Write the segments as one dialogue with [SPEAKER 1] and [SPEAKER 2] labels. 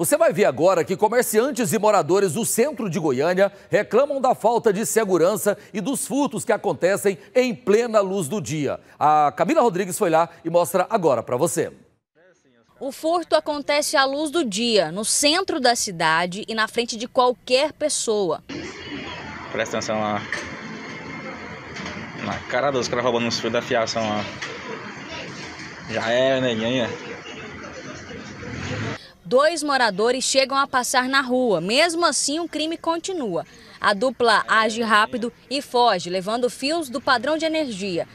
[SPEAKER 1] Você vai ver agora que comerciantes e moradores do centro de Goiânia reclamam da falta de segurança e dos furtos que acontecem em plena luz do dia. A Camila Rodrigues foi lá e mostra agora para você.
[SPEAKER 2] O furto acontece à luz do dia, no centro da cidade e na frente de qualquer pessoa.
[SPEAKER 3] Presta atenção lá. Na cara dos caras roubando uns fios da fiação lá. Já é, neguinha. Né?
[SPEAKER 2] dois moradores chegam a passar na rua. Mesmo assim, o crime continua. A dupla age rápido e foge, levando fios do padrão de energia.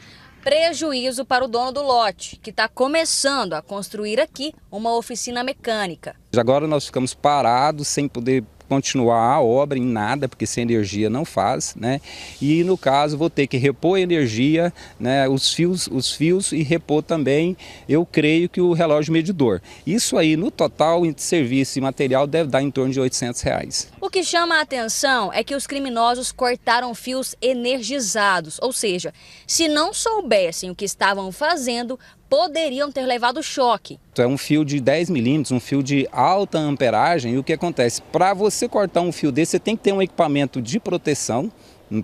[SPEAKER 2] Prejuízo para o dono do lote, que está começando a construir aqui uma oficina mecânica.
[SPEAKER 3] Agora nós ficamos parados, sem poder continuar a obra em nada, porque sem energia não faz, né? E no caso vou ter que repor energia, né, os fios, os fios e repor também, eu creio que o relógio medidor. Isso aí no total entre serviço e material deve dar em torno de 800 reais.
[SPEAKER 2] O que chama a atenção é que os criminosos cortaram fios energizados, ou seja, se não soubessem o que estavam fazendo, poderiam ter levado choque.
[SPEAKER 3] Então, é um fio de 10 milímetros, um fio de alta amperagem. E o que acontece? Para você cortar um fio desse, você tem que ter um equipamento de proteção,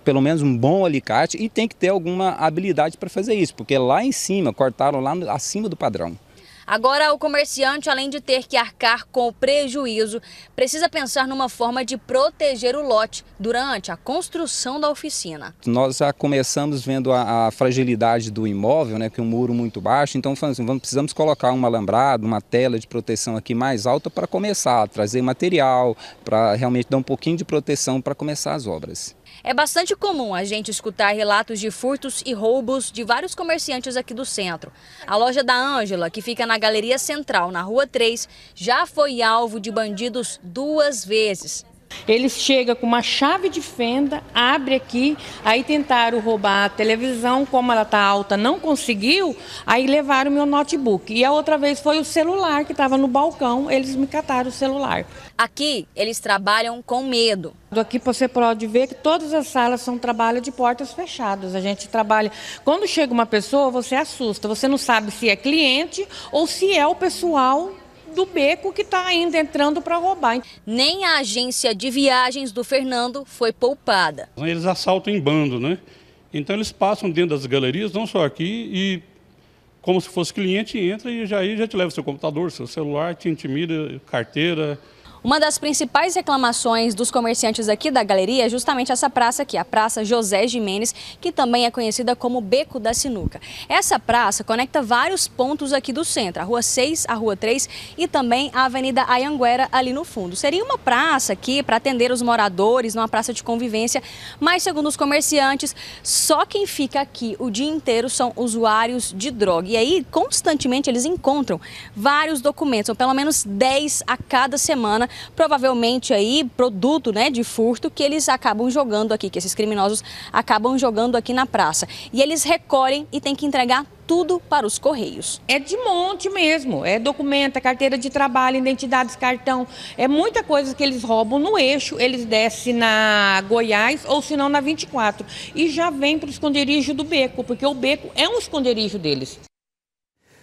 [SPEAKER 3] pelo menos um bom alicate, e tem que ter alguma habilidade para fazer isso, porque lá em cima, cortaram lá acima do padrão.
[SPEAKER 2] Agora, o comerciante, além de ter que arcar com o prejuízo, precisa pensar numa forma de proteger o lote durante a construção da oficina.
[SPEAKER 3] Nós já começamos vendo a, a fragilidade do imóvel, né, que é um muro muito baixo, então assim, vamos, precisamos colocar uma alambrada, uma tela de proteção aqui mais alta para começar, a trazer material, para realmente dar um pouquinho de proteção para começar as obras.
[SPEAKER 2] É bastante comum a gente escutar relatos de furtos e roubos de vários comerciantes aqui do centro. A loja da Ângela, que fica na Galeria Central, na Rua 3, já foi alvo de bandidos duas vezes. Ele chega com uma chave de fenda, abre aqui, aí tentaram roubar a televisão, como ela está alta, não conseguiu, aí levaram meu notebook. E a outra vez foi o celular que estava no balcão, eles me cataram o celular. Aqui eles trabalham com medo. Aqui você pode ver que todas as salas são trabalho de portas fechadas. A gente trabalha. Quando chega uma pessoa, você assusta. Você não sabe se é cliente ou se é o pessoal do beco que está ainda entrando para roubar. Nem a agência de viagens do Fernando foi poupada.
[SPEAKER 3] Eles assaltam em bando, né? Então eles passam dentro das galerias, não só aqui, e como se fosse cliente, entra e já, aí já te leva seu computador, seu celular, te intimida,
[SPEAKER 1] carteira,
[SPEAKER 2] uma das principais reclamações dos comerciantes aqui da galeria é justamente essa praça aqui, a Praça José Jimenez, que também é conhecida como Beco da Sinuca. Essa praça conecta vários pontos aqui do centro, a Rua 6, a Rua 3 e também a Avenida Ayanguera ali no fundo. Seria uma praça aqui para atender os moradores, uma praça de convivência, mas segundo os comerciantes, só quem fica aqui o dia inteiro são usuários de droga. E aí, constantemente, eles encontram vários documentos, ou pelo menos 10 a cada semana, provavelmente aí produto né, de furto que eles acabam jogando aqui, que esses criminosos acabam jogando aqui na praça. E eles recolhem e têm que entregar tudo para os correios. É de monte mesmo. É documento, é carteira de trabalho, identidades, cartão. É muita coisa que eles roubam no eixo. Eles descem na Goiás ou se não na 24. E já vem para o esconderijo do beco, porque o beco é um esconderijo deles.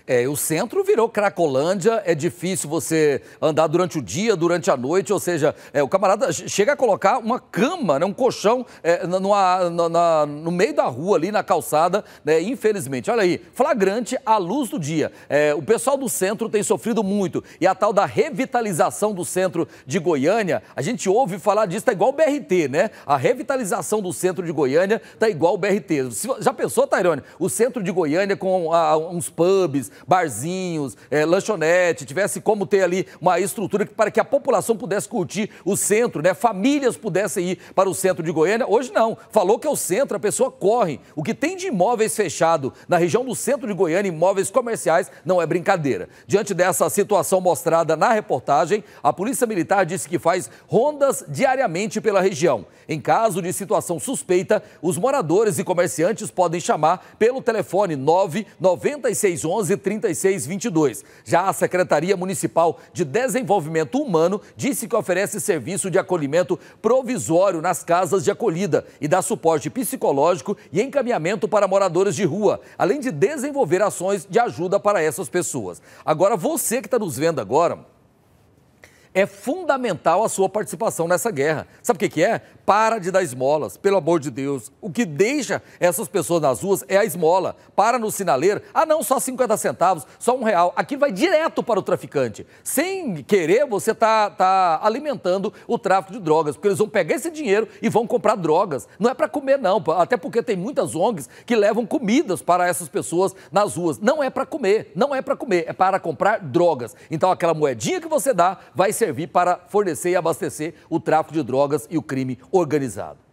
[SPEAKER 1] É, o centro virou Cracolândia, é difícil você andar durante o dia, durante a noite, ou seja, é, o camarada chega a colocar uma cama, né, um colchão é, numa, na, na, no meio da rua, ali na calçada, né, infelizmente. Olha aí, flagrante à luz do dia. É, o pessoal do centro tem sofrido muito e a tal da revitalização do centro de Goiânia, a gente ouve falar disso, tá igual o BRT, né? A revitalização do centro de Goiânia tá igual o BRT. Já pensou, Tairone? O centro de Goiânia com a, ah, uns pubs, barzinhos, é, lanchonete, tivesse como ter ali uma estrutura para que a população pudesse curtir o centro, né? Famílias pudessem ir para o centro de Goiânia. Hoje não. Falou que é o centro, a pessoa corre. O que tem de imóveis fechado na região do centro de Goiânia, imóveis comerciais, não é brincadeira. Diante dessa situação mostrada na reportagem, a Polícia Militar disse que faz rondas diariamente pela região. Em caso de situação suspeita, os moradores e comerciantes podem chamar pelo telefone 99611 3622. Já a Secretaria Municipal de Desenvolvimento Humano disse que oferece serviço de acolhimento provisório nas casas de acolhida e dá suporte psicológico e encaminhamento para moradores de rua, além de desenvolver ações de ajuda para essas pessoas. Agora, você que está nos vendo agora, é fundamental a sua participação nessa guerra. Sabe o que, que é? Para de dar esmolas, pelo amor de Deus. O que deixa essas pessoas nas ruas é a esmola. Para no sinaleiro, ah não, só 50 centavos, só um real. Aqui vai direto para o traficante. Sem querer, você está tá alimentando o tráfico de drogas, porque eles vão pegar esse dinheiro e vão comprar drogas. Não é para comer não, até porque tem muitas ONGs que levam comidas para essas pessoas nas ruas. Não é para comer, não é para comer, é para comprar drogas. Então aquela moedinha que você dá vai ser servir para fornecer e abastecer o tráfico de drogas e o crime organizado.